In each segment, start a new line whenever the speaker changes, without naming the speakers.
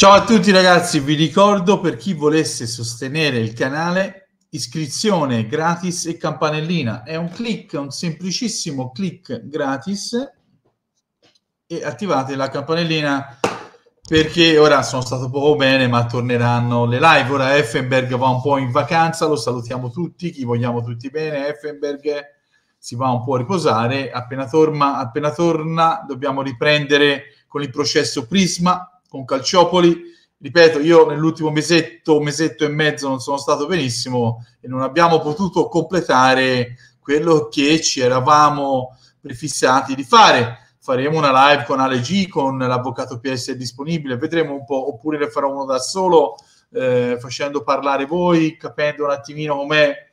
Ciao a tutti ragazzi, vi ricordo per chi volesse sostenere il canale iscrizione gratis e campanellina. È un clic, un semplicissimo clic gratis e attivate la campanellina perché ora sono stato poco bene, ma torneranno le live. Ora Effenberg va un po' in vacanza, lo salutiamo tutti, chi vogliamo tutti bene. Effenberg si va un po' a riposare, appena torna, appena torna dobbiamo riprendere con il processo Prisma con Calciopoli. Ripeto, io nell'ultimo mesetto, mesetto e mezzo non sono stato benissimo e non abbiamo potuto completare quello che ci eravamo prefissati di fare. Faremo una live con Ale G, con l'avvocato PS disponibile, vedremo un po', oppure ne farò uno da solo, eh, facendo parlare voi, capendo un attimino com'è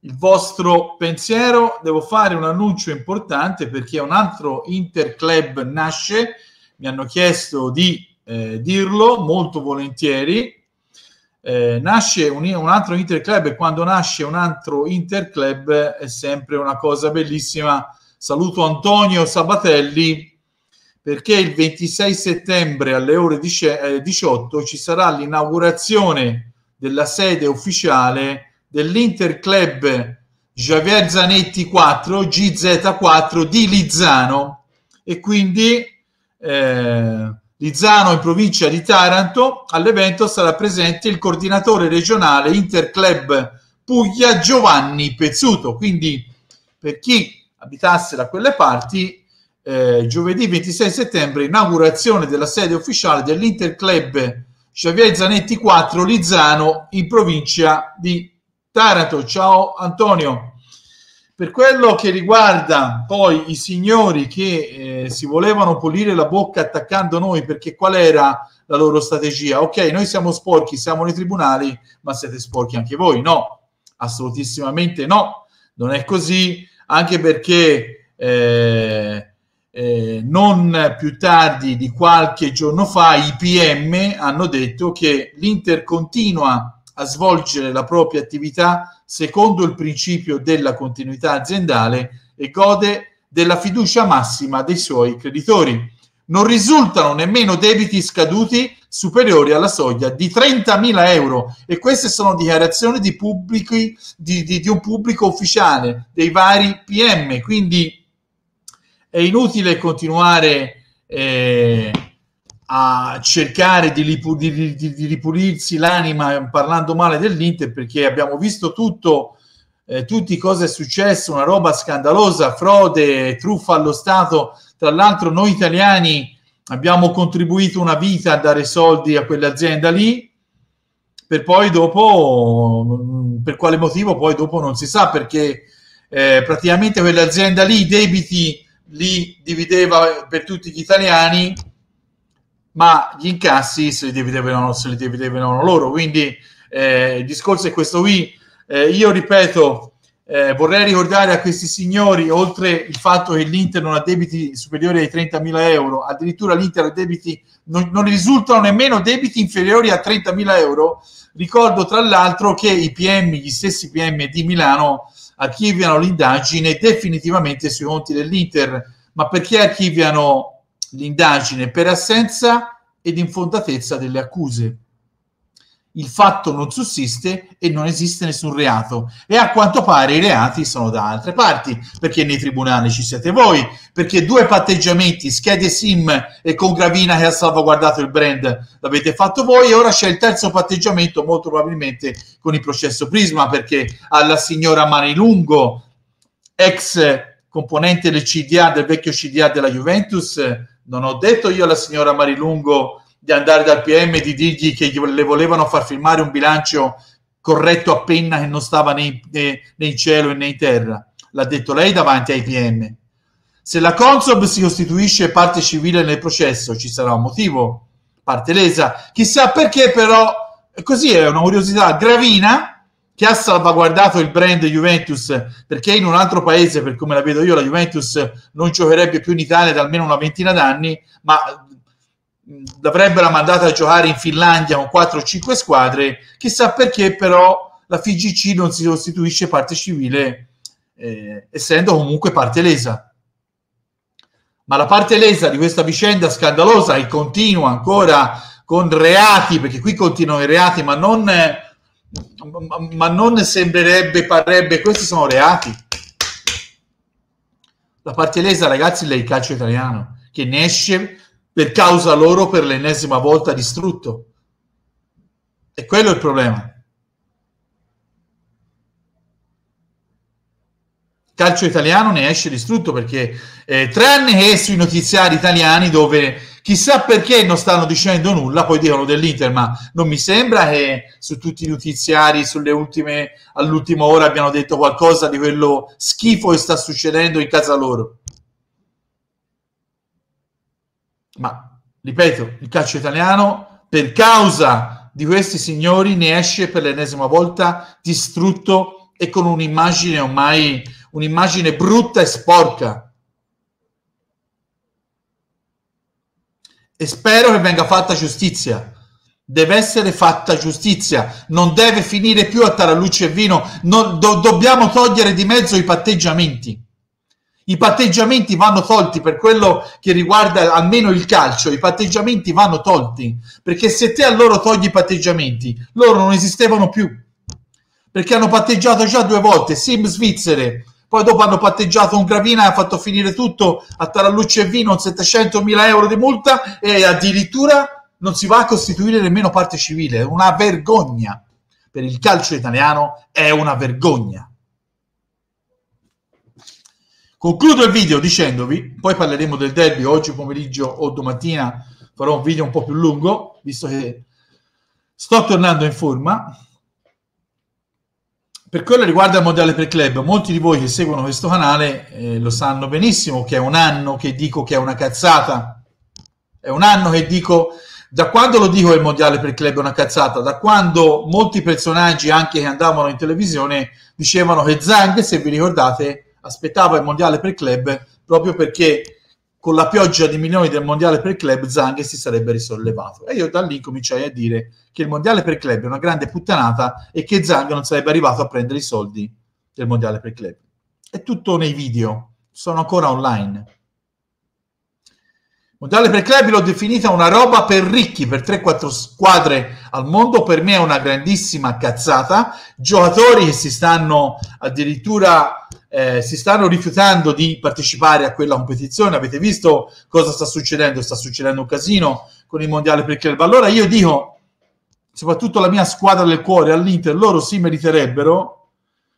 il vostro pensiero. Devo fare un annuncio importante perché un altro interclub nasce mi hanno chiesto di eh, dirlo molto volentieri. Eh, nasce un, un altro interclub e quando nasce un altro interclub è sempre una cosa bellissima. Saluto Antonio Sabatelli perché il 26 settembre alle ore 18 eh, ci sarà l'inaugurazione della sede ufficiale dell'Interclub Javier Zanetti 4 GZ4 di Lizzano e quindi eh, Lizzano in provincia di Taranto, all'evento sarà presente il coordinatore regionale Interclub Puglia Giovanni Pezzuto. Quindi per chi abitasse da quelle parti, eh, giovedì 26 settembre, inaugurazione della sede ufficiale dell'Interclub Xavier Zanetti 4 Lizzano in provincia di Taranto. Ciao Antonio. Per quello che riguarda poi i signori che eh, si volevano pulire la bocca attaccando noi, perché qual era la loro strategia? Ok, noi siamo sporchi, siamo nei tribunali, ma siete sporchi anche voi? No, assolutissimamente no, non è così, anche perché eh, eh, non più tardi di qualche giorno fa i PM hanno detto che l'Inter continua a a svolgere la propria attività secondo il principio della continuità aziendale e gode della fiducia massima dei suoi creditori. Non risultano nemmeno debiti scaduti superiori alla soglia di 30.000 euro e queste sono dichiarazioni di, pubblici, di, di, di un pubblico ufficiale, dei vari PM, quindi è inutile continuare eh, a cercare di, ripulirsi l'anima parlando male dell'Inter perché abbiamo visto tutto, eh, tutti cosa è successo, una roba scandalosa, frode, truffa allo Stato. Tra l'altro noi italiani abbiamo contribuito una vita a dare soldi a quell'azienda lì per poi dopo, mm, per quale motivo poi dopo non si sa perché eh, praticamente quell'azienda lì i debiti li divideva per tutti gli italiani ma gli incassi se li dividevano, se li dividevano loro. Quindi eh, il discorso è questo qui. Eh, io ripeto, eh, vorrei ricordare a questi signori, oltre il fatto che l'Inter non ha debiti superiori ai 30.000 euro, addirittura l'Inter ha debiti, non, non risultano nemmeno debiti inferiori a 30.000 euro. Ricordo tra l'altro che i PM, gli stessi PM di Milano, archiviano l'indagine definitivamente sui conti dell'Inter. Ma perché archiviano l'indagine per assenza ed infondatezza delle accuse. Il fatto non sussiste e non esiste nessun reato e a quanto pare i reati sono da altre parti, perché nei tribunali ci siete voi, perché due patteggiamenti, schede SIM e con Gravina che ha salvaguardato il brand, l'avete fatto voi e ora c'è il terzo patteggiamento molto probabilmente con il processo Prisma, perché alla signora Manilungo, ex componente del CDA, del vecchio CDA della Juventus, non ho detto io alla signora Marilungo di andare dal PM e di dirgli che le volevano far firmare un bilancio corretto appena che non stava nei, né, né in cielo né in terra. L'ha detto lei davanti ai PM. Se la Consob si costituisce parte civile nel processo, ci sarà un motivo, parte lesa. Chissà perché però, così è una curiosità gravina, che ha salvaguardato il brand Juventus, perché in un altro paese, per come la vedo io, la Juventus non giocherebbe più in Italia da almeno una ventina d'anni, ma l'avrebbero mandata a giocare in Finlandia con 4-5 o squadre, chissà perché però la FIGC non si sostituisce parte civile, eh, essendo comunque parte lesa. Ma la parte lesa di questa vicenda scandalosa e continua ancora con reati, perché qui continuano i reati, ma non... Eh, ma non sembrerebbe, parrebbe, questi sono reati. La parte lesa, ragazzi, è il calcio italiano, che ne esce per causa loro per l'ennesima volta distrutto. E quello è il problema. calcio italiano ne esce distrutto perché eh, tranne che sui notiziari italiani dove Chissà perché non stanno dicendo nulla, poi dicono dell'Inter, ma non mi sembra che su tutti i notiziari, sulle ultime, all'ultima ora abbiano detto qualcosa di quello schifo che sta succedendo in casa loro. Ma, ripeto, il calcio italiano, per causa di questi signori, ne esce per l'ennesima volta distrutto e con un'immagine ormai, un'immagine brutta e sporca e spero che venga fatta giustizia. Deve essere fatta giustizia, non deve finire più a tarallucci e vino, non, do, dobbiamo togliere di mezzo i patteggiamenti. I patteggiamenti vanno tolti per quello che riguarda almeno il calcio, i patteggiamenti vanno tolti, perché se te a loro togli i patteggiamenti, loro non esistevano più, perché hanno patteggiato già due volte, sim svizzere, poi dopo hanno patteggiato un Gravina e ha fatto finire tutto a Tarallucci e Vino, 700 mila euro di multa e addirittura non si va a costituire nemmeno parte civile. È una vergogna. Per il calcio italiano è una vergogna. Concludo il video dicendovi, poi parleremo del derby oggi pomeriggio o domattina, farò un video un po' più lungo, visto che sto tornando in forma per quello riguarda il mondiale per club, molti di voi che seguono questo canale eh, lo sanno benissimo che è un anno che dico che è una cazzata. È un anno che dico, da quando lo dico il mondiale per club è una cazzata? Da quando molti personaggi, anche che andavano in televisione, dicevano che Zang, se vi ricordate, aspettava il mondiale per club proprio perché con la pioggia di milioni del mondiale per club Zang si sarebbe risollevato. E io da lì cominciai a dire che il mondiale per club è una grande puttanata e che Zang non sarebbe arrivato a prendere i soldi del mondiale per club. È tutto nei video, sono ancora online. Mondiale per club l'ho definita una roba per ricchi, per 3-4 squadre al mondo, per me è una grandissima cazzata, giocatori che si stanno addirittura eh, si stanno rifiutando di partecipare a quella competizione, avete visto cosa sta succedendo, sta succedendo un casino con il Mondiale per club. Allora io dico, soprattutto la mia squadra del cuore all'Inter, loro si meriterebbero,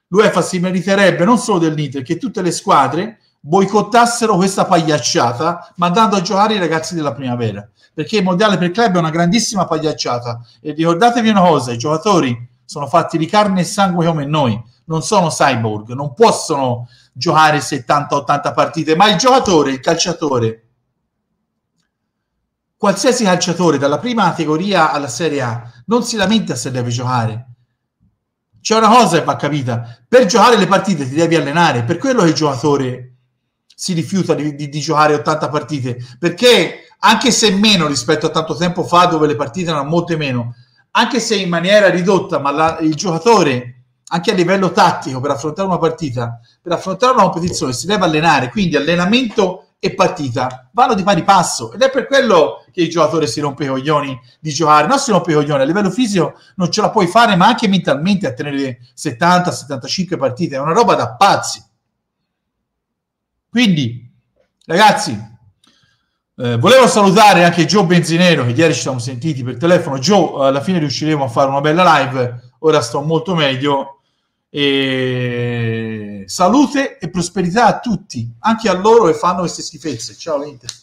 l'UEFA si meriterebbe non solo dell'Inter, che tutte le squadre boicottassero questa pagliacciata mandando a giocare i ragazzi della primavera perché il mondiale per club è una grandissima pagliacciata e ricordatevi una cosa i giocatori sono fatti di carne e sangue come noi non sono cyborg non possono giocare 70-80 partite ma il giocatore, il calciatore qualsiasi calciatore dalla prima categoria alla Serie A non si lamenta se deve giocare c'è una cosa che va capita per giocare le partite ti devi allenare per quello che il giocatore si rifiuta di, di, di giocare 80 partite, perché anche se meno rispetto a tanto tempo fa, dove le partite erano molte meno, anche se in maniera ridotta, ma la, il giocatore anche a livello tattico per affrontare una partita, per affrontare una competizione si deve allenare, quindi allenamento e partita vanno di pari passo ed è per quello che il giocatore si rompe i coglioni di giocare, non si rompe i coglioni a livello fisico non ce la puoi fare ma anche mentalmente a tenere 70-75 partite è una roba da pazzi quindi, ragazzi, eh, volevo salutare anche Gio Benzinero, che ieri ci siamo sentiti per telefono. Gio, eh, alla fine riusciremo a fare una bella live, ora sto molto meglio. E... Salute e prosperità a tutti, anche a loro che fanno queste schifezze. Ciao, l'Inter.